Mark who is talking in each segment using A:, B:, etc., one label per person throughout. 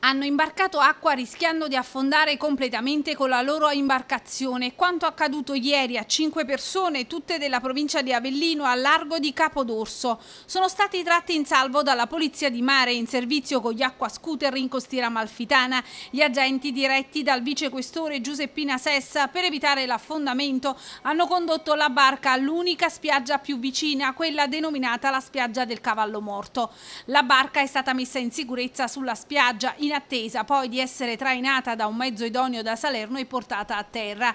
A: hanno imbarcato acqua rischiando di affondare completamente con la loro imbarcazione. Quanto accaduto ieri a cinque persone, tutte della provincia di Avellino, a largo di Capodorso, sono stati tratti in salvo dalla polizia di mare in servizio con gli acqua scooter in costiera malfitana. Gli agenti diretti dal vicequestore Giuseppina Sessa per evitare l'affondamento hanno condotto la barca all'unica spiaggia più vicina, quella denominata la spiaggia del Cavallo Morto. La barca è stata messa in sicurezza sulla spiaggia in in attesa poi di essere trainata da un mezzo idoneo da Salerno e portata a terra.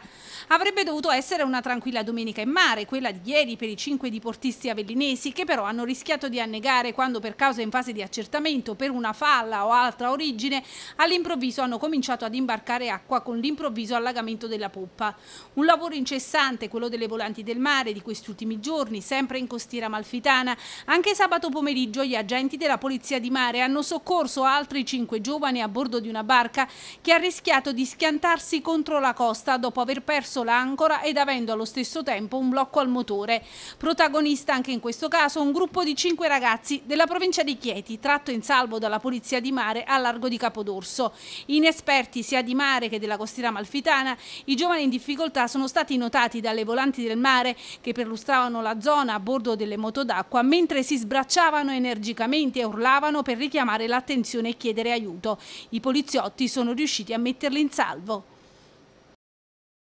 A: Avrebbe dovuto essere una tranquilla domenica in mare, quella di ieri per i cinque diportisti avellinesi che però hanno rischiato di annegare quando per causa in fase di accertamento, per una falla o altra origine, all'improvviso hanno cominciato ad imbarcare acqua con l'improvviso allagamento della poppa. Un lavoro incessante, quello delle volanti del mare di questi ultimi giorni, sempre in costiera malfitana. Anche sabato pomeriggio gli agenti della Polizia di Mare hanno soccorso altri cinque giovani giovane a bordo di una barca che ha rischiato di schiantarsi contro la costa dopo aver perso l'ancora ed avendo allo stesso tempo un blocco al motore. Protagonista anche in questo caso un gruppo di cinque ragazzi della provincia di Chieti, tratto in salvo dalla polizia di mare a largo di Capodorso. Inesperti sia di mare che della costiera malfitana, i giovani in difficoltà sono stati notati dalle volanti del mare che perlustravano la zona a bordo delle moto d'acqua mentre si sbracciavano energicamente e urlavano per richiamare l'attenzione e chiedere aiuto i poliziotti sono riusciti a metterli in salvo.